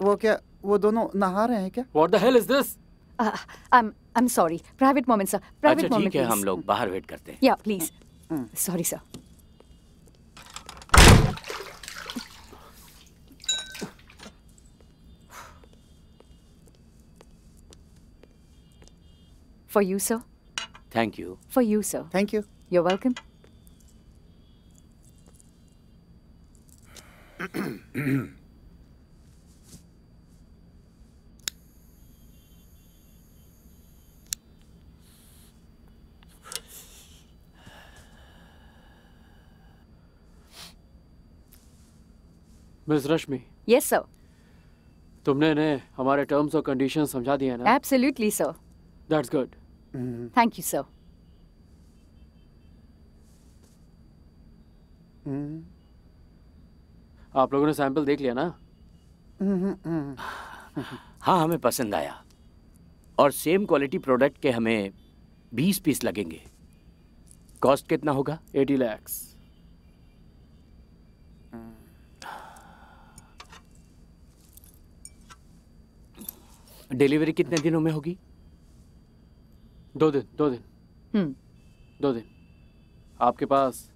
वो क्या वो दोनों नहा रहे हैं क्या What the hell is this? Uh, I'm I'm sorry. Private moment, sir. Private अच्छा, moment. ठीक है हम लोग बाहर वेट करते हैं. Yeah, please. Sorry, sir. For you, sir. Thank you. For you, sir. Thank you. You're welcome. Miss Rashmi yes sir तुमने ने हमारे टर्म्स और कंडीशन समझा दिए ना absolutely sir that's good thank you sir आप लोगों ने सैंपल देख लिया ना हम्म, हम्म, हम्म। हाँ हमें पसंद आया और सेम क्वालिटी प्रोडक्ट के हमें बीस पीस लगेंगे कॉस्ट कितना होगा एटी लैक्स डिलीवरी कितने दिनों में होगी दो दिन दो दिन दो दिन आपके पास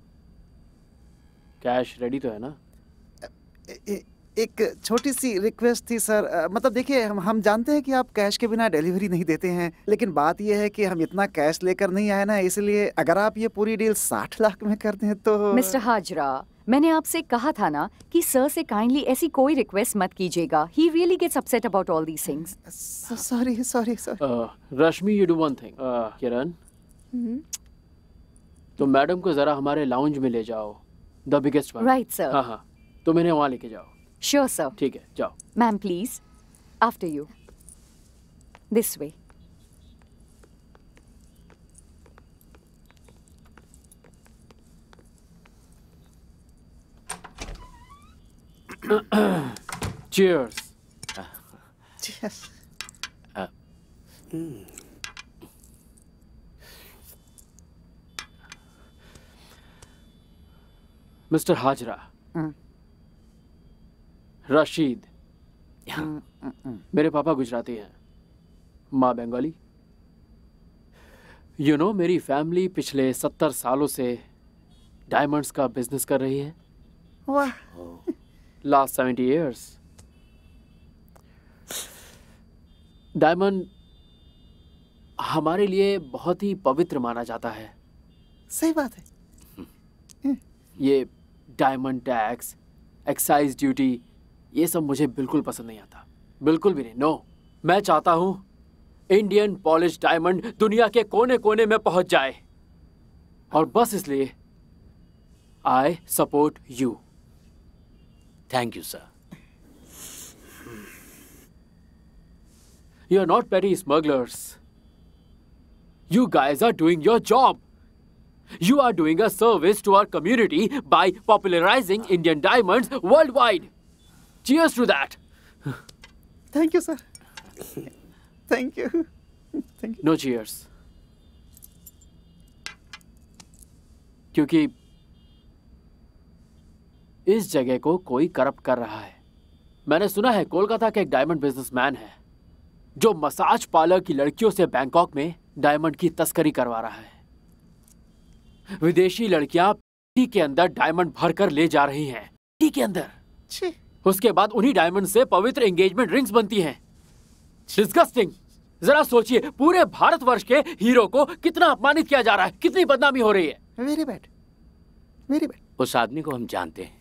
कैश रेडी तो है ना एक छोटी सी रिक्वेस्ट थी सर मतलब देखिए हम हम जानते हैं कि आप कैश के बिना डिलीवरी नहीं देते हैं लेकिन बात यह है कि हम इतना कैश लेकर नहीं आए ना इसलिए अगर आप ये पूरी डील साठ लाख में कर दें तो मिस्टर हाजरा मैंने आपसे कहा था ना कि सर से काइंडली ऐसी कोई रिक्वेस्ट मत कीजिएगा he really gets upset about all these things sorry sorry sorry Rashmi you do one thing Kiran तो मैडम को जरा हमारे लाउंज में ले जाओ द बिगेस्ट राइट सर हाँ हाँ तो मैंने वहां लेके जाओ श्योर सर ठीक है जाओ ma'am please after you this way Cheers. Uh, Cheers. Uh, mm. Mr. Hajra. Mm. Rashid हाँ। हम्म, हम्म, हम्म। मेरे पापा गुजराती हैं माँ बंगाली यू नो मेरी फैमिली पिछले सत्तर सालों से डायमंड्स का बिजनेस कर रही है वाह लास्ट सेवेंटी ईयर्स डायमंड हमारे लिए बहुत ही पवित्र माना जाता है सही बात है ये डायमंड टैक्स एक्साइज ड्यूटी ये सब मुझे बिल्कुल पसंद नहीं आता बिल्कुल भी नहीं नो मैं चाहता हूं इंडियन पॉलिश डायमंड दुनिया के कोने कोने में पहुंच जाए और बस इसलिए I support you thank you sir you are not very smugglers you guys are doing your job you are doing a service to our community by popularising Indian diamonds world wide Cheers to that. Thank you, sir. Thank you. Thank you. No cheers. क्योंकि इस जगह को कोई corrupt कर रहा है मैंने सुना है कोलकाता का एक डायमंड बिजनेसमैन है जो मसाज पार्लर की लड़कियों से बैंकॉक में डायमंड की तस्करी करवा रहा है विदेशी लड़कियां पीटी के अंदर डायमंड भरकर ले जा रही हैं पीटी के अंदर उसके बाद उन्हीं डायमंड से पवित्र एंगेजमेंट रिंग्स बनती हैं डिस्गस्टिंग जरा सोचिए पूरे भारत वर्ष के हीरो को कितना अपमानित किया जा रहा है कितनी बदनामी हो रही है वेरी बैड वेरी बैड उस आदमी को हम जानते हैं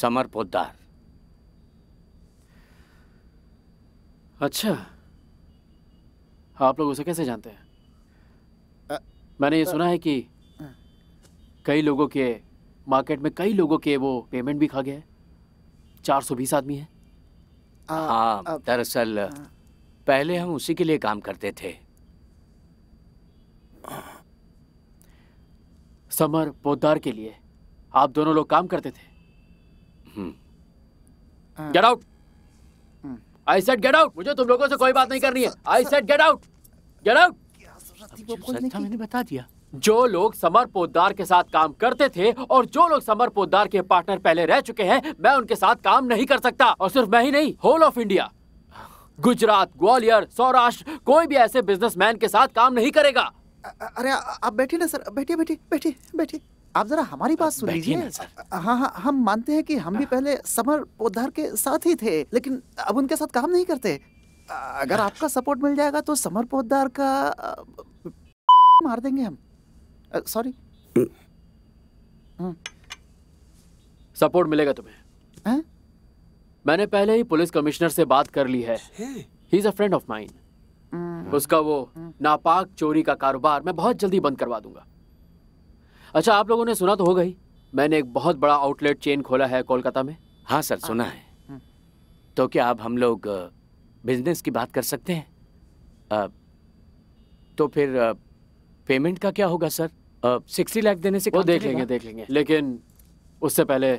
समर पोदार अच्छा आप लोग उसे कैसे जानते हैं मैंने ये सुना है कि कई लोगों के मार्केट में कई लोगों के वो पेमेंट भी खा गया है चार सौ बीस आदमी है हाँ दरअसल पहले हम उसी के लिए काम करते थे समर पोदार के लिए आप दोनों लोग काम करते थे get out I said get out मुझे तुम लोगों से कोई बात नहीं करनी है I said get out get out मैंने बता दिया जो लोग समर पोदार के साथ काम करते थे और जो लोग समर पोदार के पार्टनर पहले रह चुके हैं मैं उनके साथ काम नहीं कर सकता और सिर्फ मैं ही नहीं whole of India Gujarat Gwalior Saurashtra कोई भी ऐसे बिजनेसमैन के साथ काम नहीं करेगा अरे आप बैठिए ना सर बैठिए बैठिए बैठिए बैठिए आप जरा हमारी बात सुन लीजिए हाँ हाँ हम मानते हैं कि हम भी पहले समर पोदार के साथ ही थे लेकिन अब उनके साथ काम नहीं करते अगर आपका सपोर्ट मिल जाएगा तो समर पोदार का मार देंगे हम sorry uh, support hmm. hmm. मिलेगा तुम्हें है? मैंने पहले ही पुलिस कमिश्नर से बात कर ली है he is a friend of mine उसका वो hmm. नापाक चोरी का कारोबार मैं बहुत जल्दी बंद करवा दूंगा अच्छा आप लोगों ने सुना तो होगा ही मैंने एक बहुत बड़ा आउटलेट चेन खोला है कोलकाता में हाँ सर सुना हाँ। है तो क्या अब हम लोग बिजनेस की बात कर सकते हैं आ, तो फिर पेमेंट का क्या होगा सर सिक्सटी लाख देने से वो देख लेंगे देख लेंगे लेकिन उससे पहले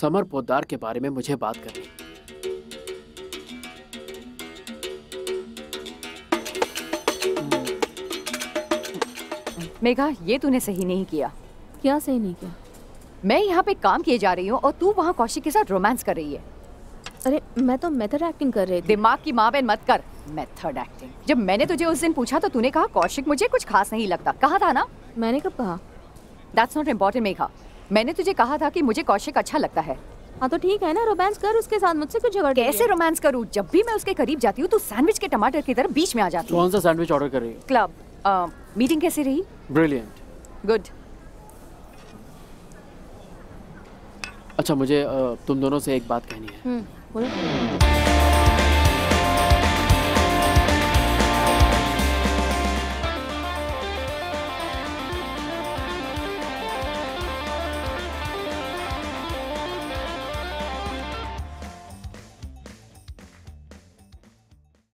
समर पोदार के बारे में मुझे बात करनी मेघा ये तूने सही नहीं किया क्या सही नहीं किया मैं यहाँ पे काम किए जा रही हूँ और तू वहाँ कौशिक के साथ रोमांस कर रही है अरे मैं तो मेथड एक्टिंग कर रही थी दिमाग की माँ बहन मत कर मेथड एक्टिंग जब मैंने तुझे उस दिन पूछा तो तूने कहा कौशिक मुझे कुछ खास नहीं लगता कहा था ना मैंने कब कहा दैट्स नॉट इम्पोर्टेंट मेघा मैंने तुझे कहा था कि मुझे कौशिक अच्छा लगता है हाँ तो ठीक है ना रोमांस कर उसके साथ मुझसे कुछ झगड़ कैसे रोमांस करूँ जब भी मैं उसके करीब जाती हूँ तो सैंडविच के टमाटर की तरफ बीच में आ जाती कौन सा सैंडविच ऑर्डर कर रही क्लब मीटिंग कैसी रही ब्रिलियंट गुड अच्छा मुझे तुम दोनों से एक बात कहनी है हम्म। 我。